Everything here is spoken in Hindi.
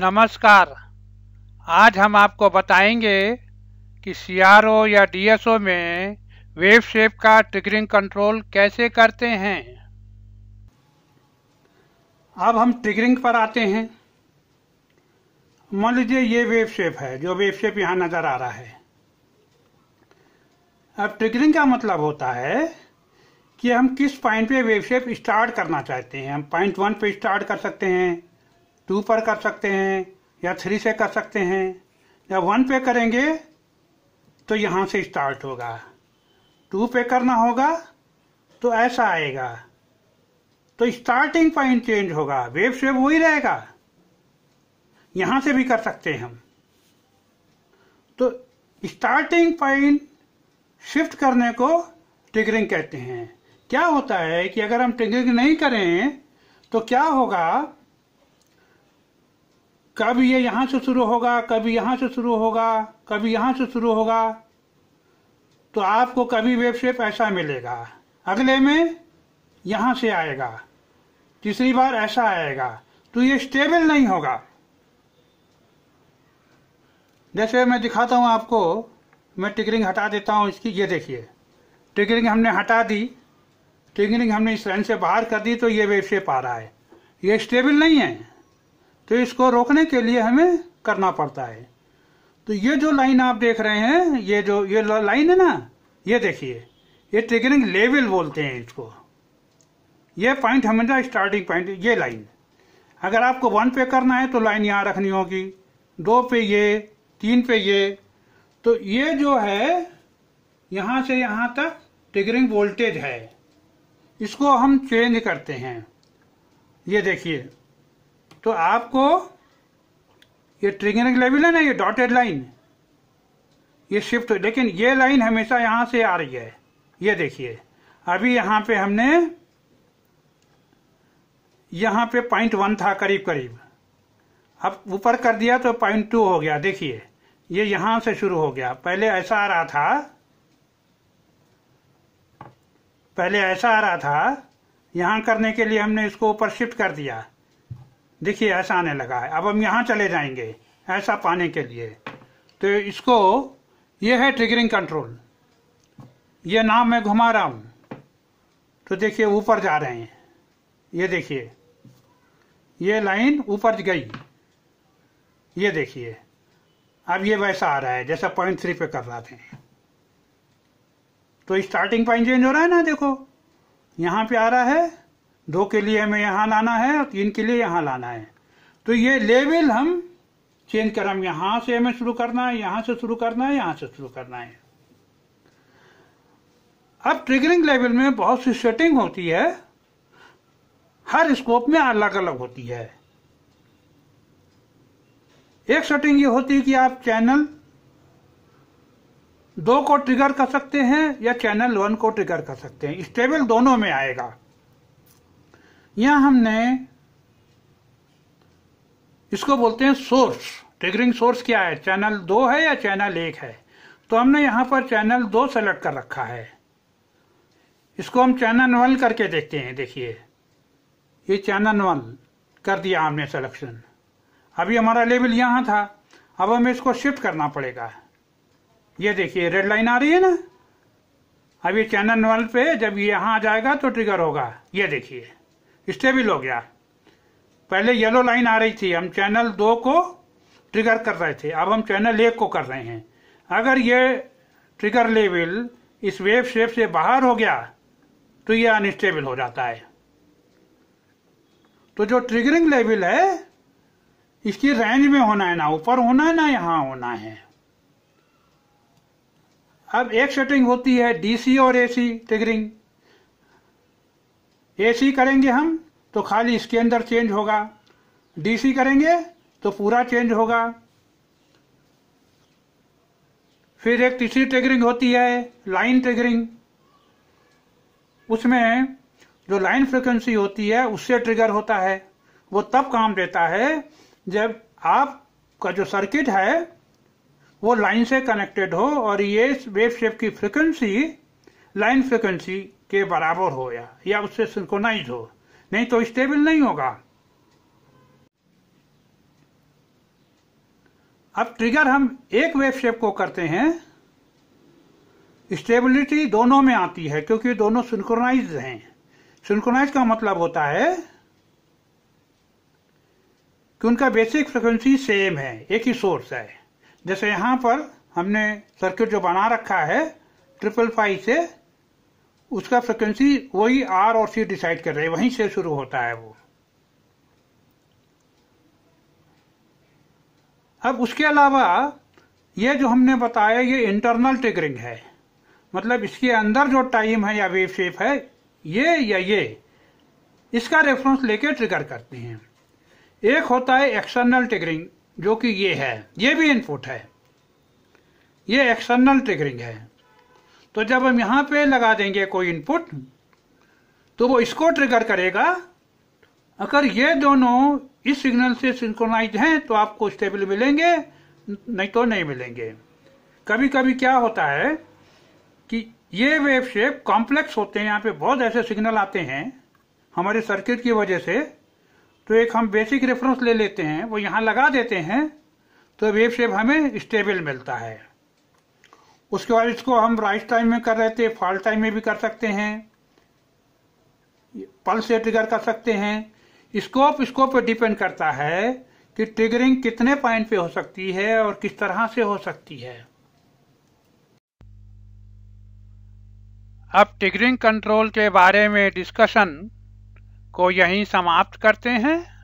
नमस्कार आज हम आपको बताएंगे कि सीआरओ या डीएसओ में वेव शेप का ट्रिगरिंग कंट्रोल कैसे करते हैं अब हम ट्रिगरिंग पर आते हैं मान लीजिए ये वेव शेप है जो वेव शेप यहाँ नजर आ रहा है अब ट्रिगरिंग का मतलब होता है कि हम किस पॉइंट पे वेव शेप स्टार्ट करना चाहते हैं हम पॉइंट वन पे स्टार्ट कर सकते हैं टू पर कर सकते हैं या थ्री से कर सकते हैं या वन पे करेंगे तो यहाँ से स्टार्ट होगा टू पे करना होगा तो ऐसा आएगा तो स्टार्टिंग पॉइंट चेंज होगा वेब शेप वही रहेगा यहां से भी कर सकते हैं हम तो स्टार्टिंग पॉइंट शिफ्ट करने को ट्रिगरिंग कहते हैं क्या होता है कि अगर हम ट्रिगरिंग नहीं करें तो क्या होगा कभी ये यहां से शुरू होगा कभी यहां से शुरू होगा कभी यहां से शुरू होगा तो आपको कभी वेब ऐसा मिलेगा अगले में यहां से आएगा तीसरी बार ऐसा आएगा तो ये स्टेबल नहीं होगा जैसे मैं दिखाता हूं आपको मैं टिकरिंग हटा देता हूं इसकी ये देखिए टिकरिंग हमने हटा दी टिकरिंग हमने इस लाइन से बाहर कर दी तो ये वेब आ रहा है ये स्टेबल नहीं है तो इसको रोकने के लिए हमें करना पड़ता है तो ये जो लाइन आप देख रहे हैं ये जो ये लाइन है ना ये देखिए ये ट्रिगरिंग लेवल बोलते हैं इसको ये पॉइंट हमेशा स्टार्टिंग पॉइंट ये लाइन अगर आपको वन पे करना है तो लाइन यहाँ रखनी होगी दो पे ये तीन पे ये तो ये जो है यहाँ से यहाँ तक ट्रिगरिंग वोल्टेज है इसको हम चेंज करते हैं ये देखिए तो आपको ये ट्रिगनिक लेवल है ना ये डॉटेड लाइन ये शिफ्ट लेकिन ये लाइन हमेशा यहां से आ रही है ये देखिए अभी यहां पे हमने यहां पे पॉइंट वन था करीब करीब अब ऊपर कर दिया तो पॉइंट टू हो गया देखिए ये यहां से शुरू हो गया पहले ऐसा आ रहा था पहले ऐसा आ रहा था यहां करने के लिए हमने इसको ऊपर शिफ्ट कर दिया देखिए ऐसा आने लगा है अब हम यहाँ चले जाएंगे ऐसा पाने के लिए तो इसको ये है ट्रिगरिंग कंट्रोल ये नाम मैं घुमा रहा हूँ तो देखिए ऊपर जा रहे हैं ये देखिए ये लाइन ऊपर गई ये देखिए अब ये वैसा आ रहा है जैसा पॉइंट थ्री पे कर रहा थे तो स्टार्टिंग पॉइंट चेंज हो रहा है ना देखो यहाँ पे आ रहा है दो के लिए हमें यहाँ लाना है और तीन के लिए यहाँ लाना है तो ये लेवल हम चेंज कर हम यहाँ से हमें शुरू करना है यहाँ से शुरू करना है यहाँ से शुरू करना है अब ट्रिगरिंग लेवल में बहुत सी सेटिंग होती है हर स्कोप में अलग अलग होती है एक सेटिंग ये होती है कि आप चैनल दो को ट्रिगर कर सकते हैं या चैनल वन को ट्रिगर कर सकते हैं स्टेबल दोनों में आएगा या हमने इसको बोलते हैं सोर्स ट्रिगरिंग सोर्स क्या है चैनल दो है या चैनल एक है तो हमने यहाँ पर चैनल दो सेलेक्ट कर रखा है इसको हम चैनल वन करके देखते हैं देखिए ये चैनल वन कर दिया हमने सिलेक्शन अभी हमारा लेवल यहाँ था अब हमें इसको शिफ्ट करना पड़ेगा ये देखिए रेड लाइन आ रही है ना अब ये चैनल वन पे जब यहाँ आ जाएगा तो ट्रिगर होगा ये देखिए स्टेबल हो गया पहले येलो लाइन आ रही थी हम चैनल दो को ट्रिगर कर रहे थे अब हम चैनल एक को कर रहे हैं अगर ये ट्रिगर लेवल इस वेव शेप से बाहर हो गया तो ये अनस्टेबल हो जाता है तो जो ट्रिगरिंग लेवल है इसकी रेंज में होना है ना ऊपर होना है ना यहां होना है अब एक सेटिंग होती है डीसी और एसी ट्रिगरिंग एसी करेंगे हम तो खाली इसके अंदर चेंज होगा डीसी करेंगे तो पूरा चेंज होगा फिर एक तीसरी ट्रिगरिंग होती है लाइन ट्रिगरिंग उसमें जो लाइन फ्रिक्वेंसी होती है उससे ट्रिगर होता है वो तब काम देता है जब आपका जो सर्किट है वो लाइन से कनेक्टेड हो और ये वेव शेप की फ्रिक्वेंसी लाइन फ्रिक्वेंसी के बराबर हो या, या उससे सिंकोनाइज हो नहीं तो स्टेबल नहीं होगा अब ट्रिगर हम एक वेव शेप को करते हैं स्टेबिलिटी दोनों में आती है क्योंकि दोनों सिंक्रोनाइज हैं सिंक्रोनाइज का मतलब होता है कि उनका बेसिक फ्रिक्वेंसी सेम है एक ही सोर्स है जैसे यहां पर हमने सर्किट जो बना रखा है ट्रिपल फाइव से उसका फ्रिक्वेंसी वही आर और सी डिसाइड कर रहे हैं वहीं से शुरू होता है वो अब उसके अलावा ये जो हमने बताया ये इंटरनल ट्रिगरिंग है मतलब इसके अंदर जो टाइम है या वेव शेप है ये या ये इसका रेफरेंस लेके ट्रिगर करते हैं एक होता है एक्सटर्नल ट्रिगरिंग जो कि ये है ये भी इनपुट है ये एक्सटर्नल ट्रिगरिंग है तो जब हम यहां पे लगा देंगे कोई इनपुट तो वो इसको ट्रिगर करेगा अगर ये दोनों इस सिग्नल से सिंक्रोनाइज हैं तो आपको स्टेबल मिलेंगे नहीं तो नहीं मिलेंगे कभी कभी क्या होता है कि ये वेव शेप कॉम्प्लेक्स होते हैं यहाँ पे बहुत ऐसे सिग्नल आते हैं हमारे सर्किट की वजह से तो एक हम बेसिक रेफरेंस ले लेते हैं वो यहाँ लगा देते हैं तो वेव शेप हमें स्टेबल मिलता है उसके बाद इसको हम राइट टाइम में कर रहे थे फॉल्ट टाइम में भी कर सकते हैं पल से ट्रिगर कर सकते हैं स्कोप स्कोप पर डिपेंड करता है कि ट्रिगरिंग कितने पॉइंट पे हो सकती है और किस तरह से हो सकती है अब टिगरिंग कंट्रोल के बारे में डिस्कशन को यहीं समाप्त करते हैं